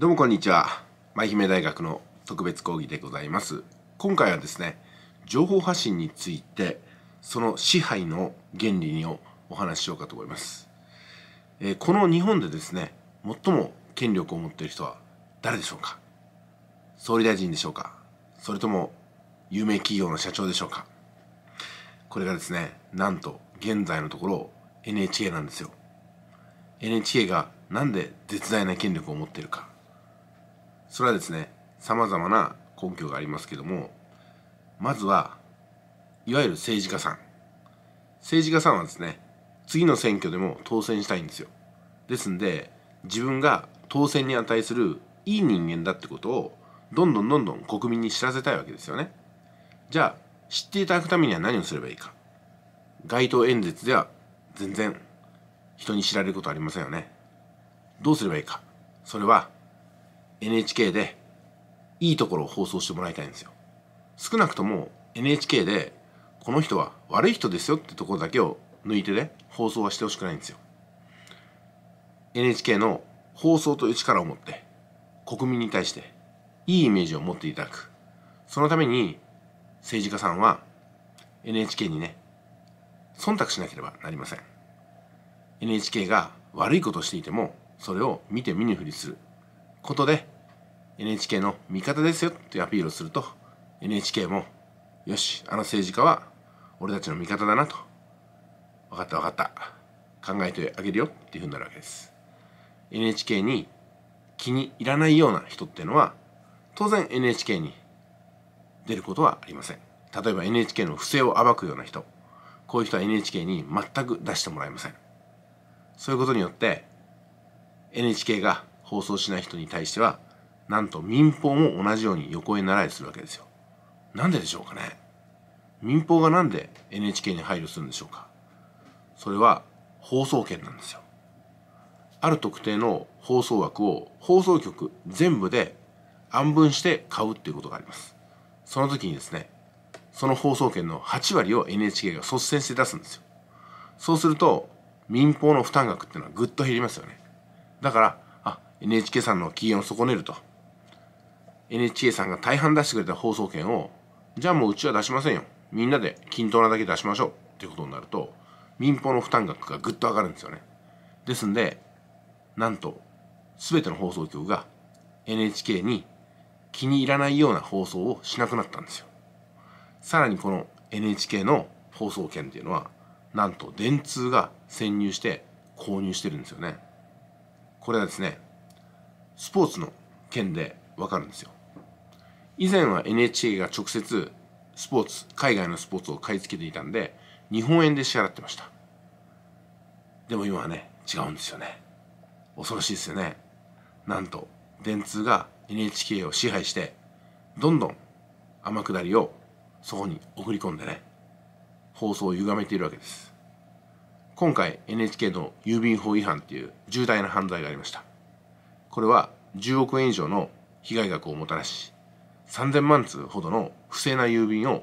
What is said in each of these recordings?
どうもこんにちは舞姫大学の特別講義でございます今回はですね情報発信についてその支配の原理をお話ししようかと思います、えー、この日本でですね最も権力を持っている人は誰でしょうか総理大臣でしょうかそれとも有名企業の社長でしょうかこれがですねなんと現在のところ NHK なんですよ NHK がなんで絶大な権力を持っているかそれはですねさまざまな根拠がありますけどもまずはいわゆる政治家さん政治家さんはですね次の選挙でも当選したいんですよですんで自分が当選に値するいい人間だってことをどんどんどんどん国民に知らせたいわけですよねじゃあ知っていただくためには何をすればいいか街頭演説では全然人に知られることありませんよねどうすればいいかそれは NHK でいいところを放送してもらいたいんですよ少なくとも NHK でこの人は悪い人ですよってところだけを抜いてね放送はしてほしくないんですよ NHK の放送という力を持って国民に対していいイメージを持っていただくそのために政治家さんは NHK にね忖度しなければなりません NHK が悪いことをしていてもそれを見て見ぬふりすることで NHK の味方ですよというアピールをすると NHK もよしあの政治家は俺たちの味方だなと分かった分かった考えてあげるよっていうふうになるわけです NHK に気に入らないような人っていうのは当然 NHK に出ることはありません例えば NHK の不正を暴くような人こういう人は NHK に全く出してもらえませんそういうことによって NHK が放送しない人に対してはなんと民放も同じように横へ習いするわけですよ。なんででしょうかね民放がなんで NHK に配慮するんでしょうかそれは放送権なんですよ。ある特定の放送枠を放送局全部で暗分して買うっていうことがあります。その時にですね、その放送権の8割を NHK が率先して出すんですよ。そうすると民放の負担額っていうのはぐっと減りますよね。だから NHK さんの機嫌を損ねると NHK さんが大半出してくれた放送権をじゃあもううちは出しませんよみんなで均等なだけ出しましょうっていうことになると民放の負担額がぐっと上がるんですよねですんでなんと全ての放送局が NHK に気に入らないような放送をしなくなったんですよさらにこの NHK の放送権っていうのはなんと電通が潜入して購入してるんですよねこれはですねスポーツの件で分かるんですよ以前は NHK が直接スポーツ海外のスポーツを買い付けていたんで日本円で支払ってましたでも今はね違うんですよね恐ろしいですよねなんと電通が NHK を支配してどんどん天下りをそこに送り込んでね放送を歪めているわけです今回 NHK の郵便法違反っていう重大な犯罪がありましたこれは10億円以上の被害額をもたらし3000万通ほどの不正な郵便を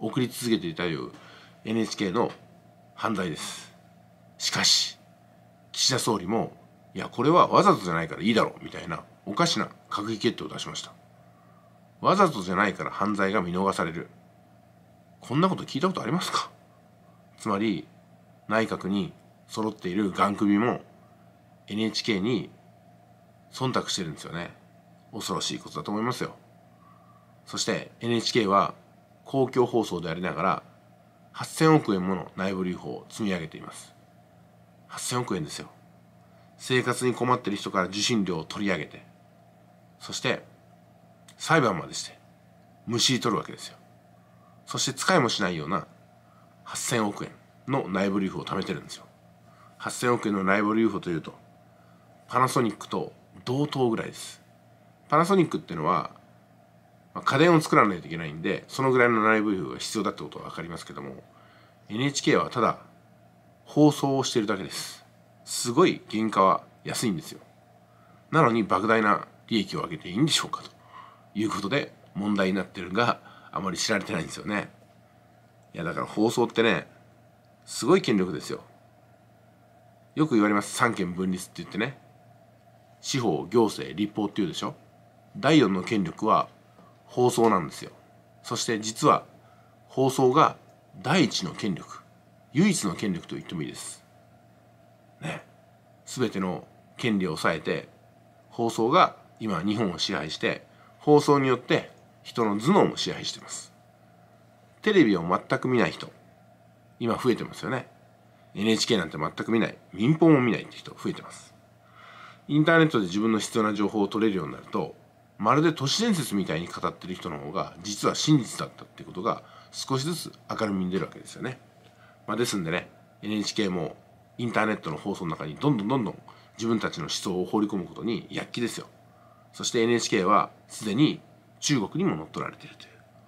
送り続けていたという NHK の犯罪ですしかし岸田総理もいやこれはわざとじゃないからいいだろうみたいなおかしな閣議決定を出しましたわざとじゃないから犯罪が見逃されるこんなこと聞いたことありますかつまり内閣に揃っている雁首も NHK に忖度してるんですよね恐ろしいことだと思いますよそして NHK は公共放送でありながら8000億円もの内部留保を積み上げています8000億円ですよ生活に困ってる人から受信料を取り上げてそして裁判までしてむしり取るわけですよそして使いもしないような8000億円の内部留保を貯めてるんですよ8000億円の内部留保というとパナソニックと同等ぐらいですパナソニックってのは、まあ、家電を作らないといけないんでそのぐらいの内部費が必要だってことは分かりますけども NHK はただ放送をしてるだけですすごい原価は安いんですよなのに莫大な利益を上げていいんでしょうかということで問題になってるがあまり知られてないんですよねいやだから放送ってねすごい権力ですよよく言われます三権分立って言ってね司法行政立法っていうでしょ第4の権力は放送なんですよそして実は放送が第一の権力唯一の権力と言ってもいいですね全ての権利を抑えて放送が今日本を支配して放送によって人の頭脳も支配してますテレビを全く見ない人今増えてますよね NHK なんて全く見ない民放も見ないって人増えてますインターネットで自分の必要な情報を取れるようになるとまるで都市伝説みたいに語ってる人の方が実は真実だったっていうことが少しずつ明るみに出るわけですよね。まあ、ですんでね NHK もインターネットの放送の中にどんどんどんどん自分たちの思想を放り込むことに躍起ですよ。そして NHK はすでに中国にも乗っ取られているとい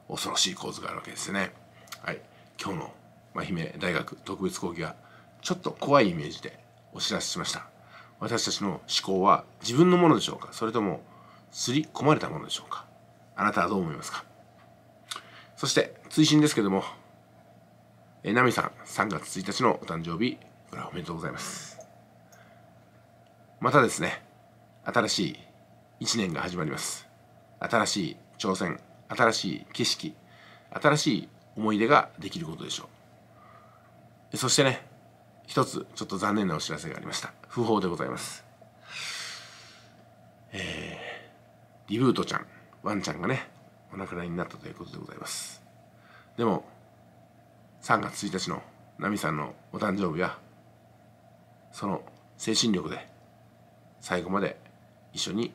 う恐ろしい構図があるわけですよね。はい、今日の真姫大学特別講義はちょっと怖いイメージでお知らせしました。私たちの思考は自分のものでしょうかそれとも刷り込まれたものでしょうかあなたはどう思いますかそして追伸ですけどもえナミさん3月1日のお誕生日おめでとうございますまたですね新しい1年が始まります新しい挑戦新しい景色新しい思い出ができることでしょうそしてね一つちょっと残念なお知らせがありました不法でございますえー、リブートちゃんワンちゃんがねお亡くなりになったということでございますでも3月1日のナミさんのお誕生日やその精神力で最後まで一緒に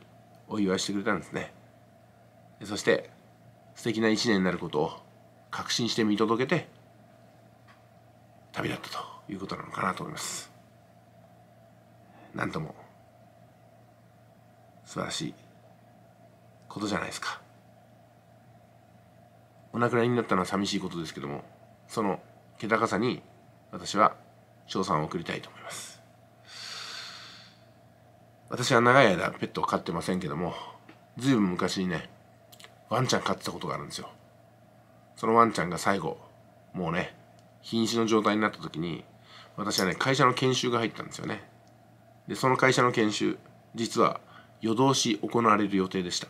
お祝いしてくれたんですねそして素敵な一年になることを確信して見届けて旅だったということなのかなと思いますなんとも素晴らしいことじゃないですかお亡くなりになったのは寂しいことですけどもその気高さに私は賞賛を送りたいと思います私は長い間ペットを飼ってませんけどもずいぶん昔にねワンちゃん飼ってたことがあるんですよそのワンちゃんが最後もうね瀕死の状態になった時に私はね会社の研修が入ったんですよねでその会社の研修実は夜通し行われる予定でした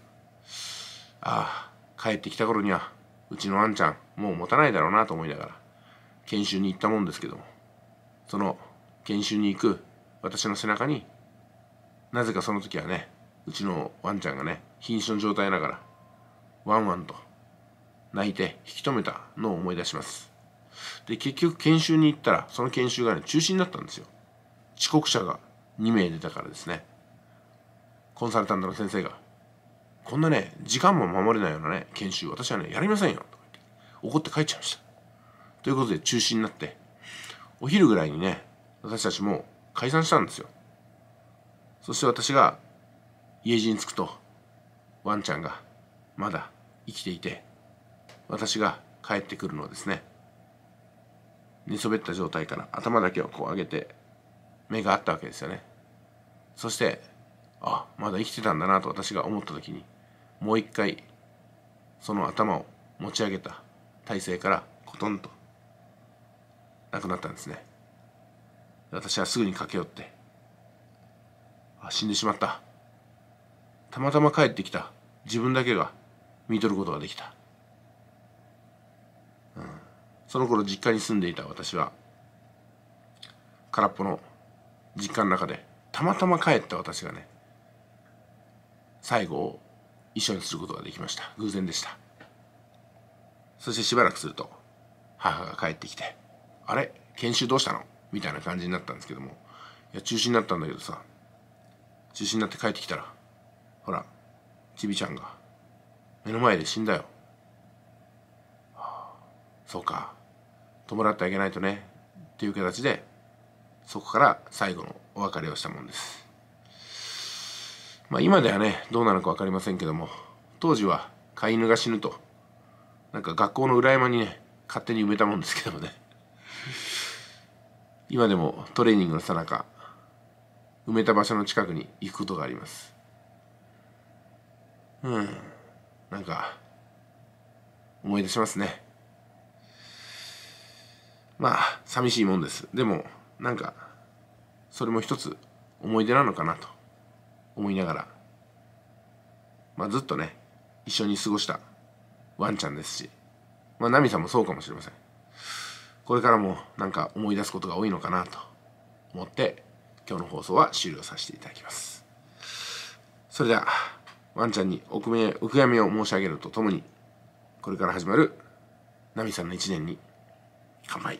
ああ帰ってきた頃にはうちのあんちゃんもう持たないだろうなと思いながら研修に行ったもんですけどもその研修に行く私の背中になぜかその時はねうちのワンちゃんがね瀕死の状態ながらワンワンと泣いて引き止めたのを思い出しますで結局研修に行ったらその研修がね中止になったんですよ遅刻者が2名出たからですねコンサルタントの先生が「こんなね時間も守れないようなね研修私はねやりませんよ」とか言って怒って帰っちゃいましたということで中止になってお昼ぐらいにね私たちも解散したんですよそして私が家路に着くとワンちゃんがまだ生きていて私が帰ってくるのですね寝そべった状態から頭だけをこう上げて目があったわけですよねそしてあまだ生きてたんだなと私が思った時にもう一回その頭を持ち上げた体勢からコトンと亡くなったんですね私はすぐに駆け寄ってあ死んでしまったたまたま帰ってきた自分だけが見とることができたその頃実家に住んでいた私は空っぽの実家の中でたまたま帰った私がね最後を一緒にすることができました偶然でしたそしてしばらくすると母が帰ってきて「あれ研修どうしたの?」みたいな感じになったんですけどもいや中止になったんだけどさ中止になって帰ってきたらほらちびちゃんが目の前で死んだよ、はあ、そうか弔ってあげないとねっていう形でそこから最後のお別れをしたもんですまあ今ではねどうなのか分かりませんけども当時は飼い犬が死ぬとなんか学校の裏山にね勝手に埋めたもんですけどもね今でもトレーニングのさなか埋めた場所の近くに行くことがありますうんなんか思い出しますねまあ寂しいもんですでもなんかそれも一つ思い出なのかなと思いながらまあずっとね一緒に過ごしたワンちゃんですしまあナミさんもそうかもしれませんこれからもなんか思い出すことが多いのかなと思って今日の放送は終了させていただきますそれではワンちゃんにお悔やみを申し上げるとともにこれから始まるナミさんの一年に乾杯